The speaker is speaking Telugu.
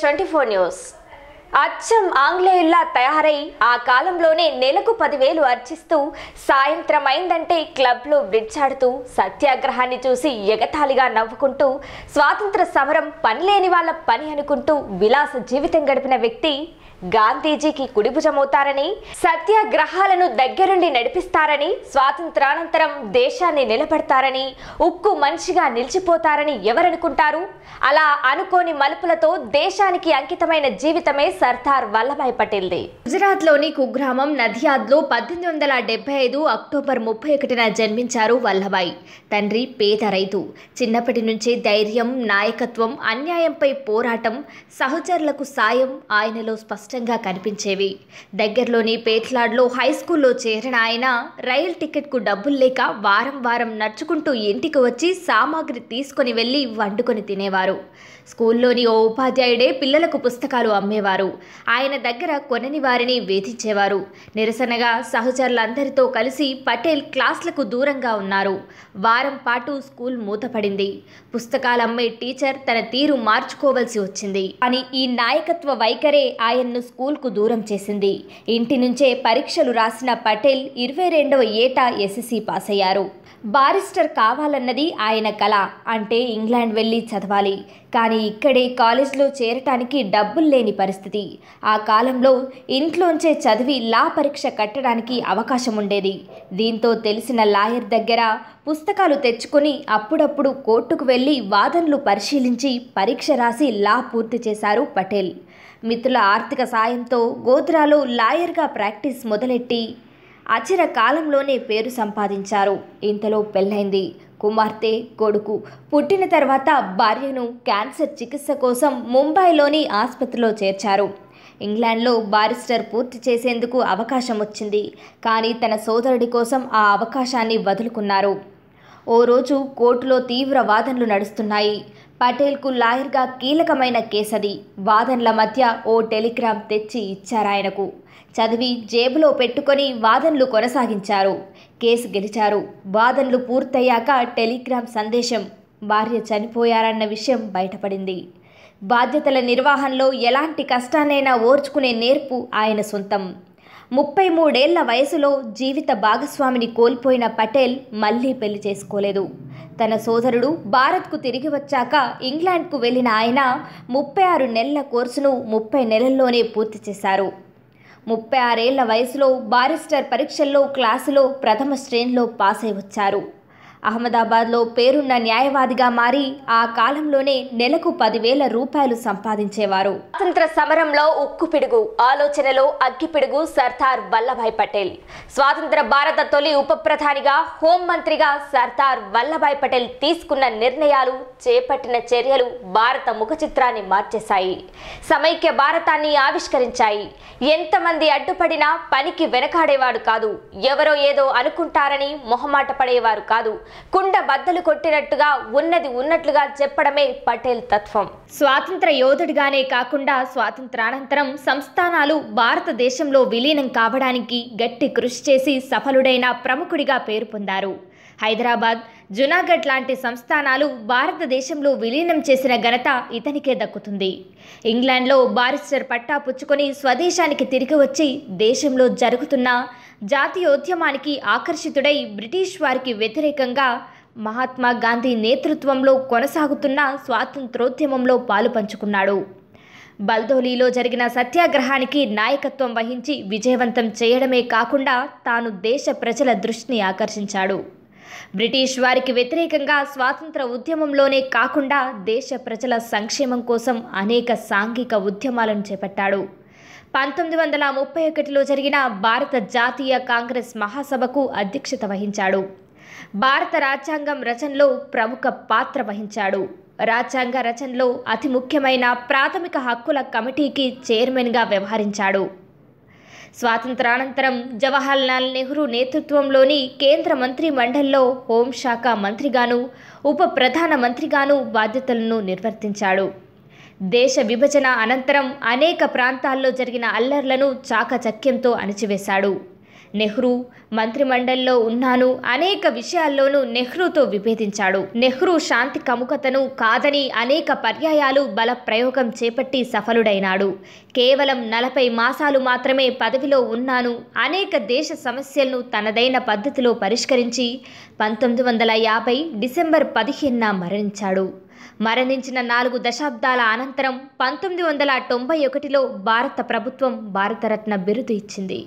ట్వంటీ ఫోర్ న్యూస్ అచ్చం ఆంగ్లేయుల్లా తయారై ఆ కాలంలోనే నెలకు పదివేలు అర్చిస్తూ సాయంత్రం అయిందంటే క్లబ్లో బ్రిడ్జ్ ఆడుతూ సత్యాగ్రహాన్ని చూసి ఎగతాళిగా నవ్వుకుంటూ స్వాతంత్ర సమరం పనిలేని వాళ్ళ పని అనుకుంటూ విలాస జీవితం గడిపిన వ్యక్తి గాంధీజీకి కుడిభుజమవుతారని సత్యాగ్రహాలను దగ్గరుండి నడిపిస్తారని స్వాతంత్రానంతరం దేశాన్ని నిలబెడతారని ఉక్కు మనిషిగా నిలిచిపోతారని ఎవరనుకుంటారు అలా అనుకోని మలుపులతో దేశానికి అంకితమైన జీవితమే సర్దార్ వల్లభాయ్ గుజరాత్ గుజరాత్లోని కుగ్రామం నదియాద్లో పద్దెనిమిది వందల డెబ్బై ఐదు అక్టోబర్ ముప్పై ఒకటిన జన్మించారు వల్లభాయ్ తండ్రి పేద రైతు చిన్నప్పటి నుంచే ధైర్యం నాయకత్వం అన్యాయంపై పోరాటం సహచరులకు సాయం ఆయనలో స్పష్టం స్పష్టంగా కనిపించేవి దగ్గరలోని పేట్లాడ్లో హై స్కూల్లో చేరిన ఆయన రైలు టికెట్కు డబ్బులు లేక వారం వారం నడుచుకుంటూ ఇంటికి వచ్చి సామాగ్రి తీసుకొని వెళ్ళి వండుకొని తినేవారు స్కూల్లోని ఓ ఉపాధ్యాయుడే పిల్లలకు పుస్తకాలు అమ్మేవారు ఆయన దగ్గర కొనని వారిని వేధించేవారు నిరసనగా సహచరులందరితో కలిసి పటేల్ క్లాసులకు దూరంగా ఉన్నారు వారం పాటు స్కూల్ మూతపడింది పుస్తకాలు అమ్మే టీచర్ తన తీరు మార్చుకోవలసి వచ్చింది అని ఈ నాయకత్వ వైఖరే ఆయన్ను స్కూల్కు దూరం చేసింది ఇంటి నుంచే పరీక్షలు రాసిన పటేల్ ఇరవై రెండవ ఏటా ఎస్ఎస్సి పాస్ అయ్యారు బారిస్టర్ కావాలన్నది ఆయన కళ అంటే ఇంగ్లాండ్ వెళ్ళి చదవాలి కానీ ఇక్కడే కాలేజ్లో చేరటానికి డబ్బులు లేని పరిస్థితి ఆ కాలంలో ఇంట్లోంచే చదివి లా పరీక్ష కట్టడానికి అవకాశం ఉండేది దీంతో తెలిసిన లాయర్ దగ్గర పుస్తకాలు తెచ్చుకొని అప్పుడప్పుడు కోర్టుకు వెళ్ళి వాదనలు పరిశీలించి పరీక్ష రాసి లా పూర్తి చేశారు పటేల్ మిత్రుల ఆర్థిక సాయంతో గోధ్రాలో లాయర్గా ప్రాక్టీస్ మొదలెట్టి అచిర కాలంలోనే పేరు సంపాదించారు ఇంతలో పెళ్ళైంది కుమార్తె కొడుకు పుట్టిన తర్వాత భార్యను క్యాన్సర్ చికిత్స కోసం ముంబైలోని ఆసుపత్రిలో చేర్చారు ఇంగ్లాండ్లో బారిస్టర్ పూర్తి చేసేందుకు అవకాశం వచ్చింది కానీ తన సోదరుడి కోసం ఆ అవకాశాన్ని వదులుకున్నారు ఓ రోజు కోర్టులో తీవ్ర వాదనలు నడుస్తున్నాయి పటేల్కు లాయర్గా కీలకమైన కేసది వాదనల మధ్య ఓ టెలిగ్రామ్ తెచ్చి ఇచ్చారాయనకు చదివి జేబులో పెట్టుకొని వాదనలు కొనసాగించారు కేసు గెలిచారు వాదనలు పూర్తయ్యాక టెలిగ్రామ్ సందేశం భార్య చనిపోయారన్న విషయం బయటపడింది బాధ్యతల నిర్వహణలో ఎలాంటి కష్టాన్నైనా ఓర్చుకునే నేర్పు ఆయన సొంతం ముప్పై మూడేళ్ల వయసులో జీవిత భాగస్వామిని కోల్పోయిన పటేల్ మళ్లీ పెళ్లి చేసుకోలేదు తన సోదరుడు భారత్కు తిరిగి వచ్చాక ఇంగ్లాండ్కు వెళ్ళిన ఆయన ముప్పై ఆరు నెలల కోర్సును ముప్పై నెలల్లోనే పూర్తి చేశారు ముప్పై ఆరేళ్ల వయసులో బారిస్టర్ పరీక్షల్లో క్లాసులో ప్రథమ శ్రేణిలో పాస్ అయి వచ్చారు అహ్మదాబాద్లో పేరున్న న్యాయవాదిగా మారి ఆ కాలంలోనే నెలకు పదివేల రూపాయలు సంపాదించేవారు స్వాతంత్ర సమరంలో ఉక్కు పిడుగు ఆలోచనలో అగ్గిపిడుగు సర్దార్ వల్లభాయ్ పటేల్ స్వాతంత్ర భారత తొలి ఉప ప్రధానిగా హోంమంత్రిగా సర్దార్ వల్లభాయ్ పటేల్ తీసుకున్న నిర్ణయాలు చేపట్టిన చర్యలు భారత ముఖ చిత్రాన్ని మార్చేశాయి సమైక్య భారతాన్ని ఆవిష్కరించాయి ఎంతమంది అడ్డుపడినా పనికి వెనకాడేవాడు కాదు ఎవరో ఏదో అనుకుంటారని మొహమాట పడేవారు కాదు కుండ బద్దలు కొట్టినట్టుగా ఉన్నది ఉన్నట్లుగా చెప్పడమే పటేల్ తత్వం స్వాతంత్ర యోధుడిగానే కాకుండా స్వాతంత్రానంతరం సంస్థానాలు భారతదేశంలో విలీనం కావడానికి గట్టి కృషి చేసి సఫలుడైన ప్రముఖుడిగా పేరు పొందారు హైదరాబాద్ జునాగఢ్ లాంటి సంస్థానాలు భారతదేశంలో విలీనం చేసిన ఘనత ఇతనికే దక్కుతుంది ఇంగ్లాండ్లో బారిస్టర్ పట్టా పుచ్చుకొని స్వదేశానికి తిరిగి వచ్చి దేశంలో జరుగుతున్న జాతీయోద్యమానికి ఆకర్షితుడై బ్రిటిష్ వారికి వ్యతిరేకంగా మహాత్మా గాంధీ నేతృత్వంలో కొనసాగుతున్న స్వాతంత్రోద్యమంలో పాలు పంచుకున్నాడు బల్దోలీలో జరిగిన సత్యాగ్రహానికి నాయకత్వం వహించి విజయవంతం చేయడమే కాకుండా తాను దేశ ప్రజల దృష్టిని ఆకర్షించాడు బ్రిటిష్ వారికి వ్యతిరేకంగా స్వాతంత్ర ఉద్యమంలోనే కాకుండా దేశ ప్రజల సంక్షేమం కోసం అనేక సాంఘిక ఉద్యమాలను చేపట్టాడు పంతొమ్మిది వందల ముప్పై ఒకటిలో జరిగిన భారత జాతీయ కాంగ్రెస్ మహాసభకు అధ్యక్షత వహించాడు భారత రాజ్యాంగం రచనలో ప్రముఖ పాత్ర వహించాడు రాజ్యాంగ రచనలో అతి ముఖ్యమైన ప్రాథమిక హక్కుల కమిటీకి చైర్మన్గా వ్యవహరించాడు స్వాతంత్రానంతరం జవహర్లాల్ నెహ్రూ నేతృత్వంలోని కేంద్ర మంత్రి మండలిలో హోంశాఖ మంత్రిగాను ఉప ప్రధాన మంత్రిగాను బాధ్యతలను నిర్వర్తించాడు దేశ విభజన అనంతరం అనేక ప్రాంతాల్లో జరిగిన అల్లర్లను చాకచక్యంతో అణిచివేశాడు నెహ్రూ మంత్రిమండలిలో ఉన్నాను అనేక విషయాల్లోనూ నెహ్రూతో విభేదించాడు నెహ్రూ శాంతి కముఖతను కాదని అనేక పర్యాయాలు బల ప్రయోగం చేపట్టి సఫలుడైనాడు కేవలం నలభై మాసాలు మాత్రమే పదవిలో ఉన్నాను అనేక దేశ సమస్యలను తనదైన పద్ధతిలో పరిష్కరించి పంతొమ్మిది వందల యాభై డిసెంబర్ పదిహేనున మరణించాడు మరణించిన నాలుగు దశాబ్దాల అనంతరం పంతొమ్మిది వందల తొంభై ఒకటిలో భారత ప్రభుత్వం భారతరత్న బిరుదు ఇచ్చింది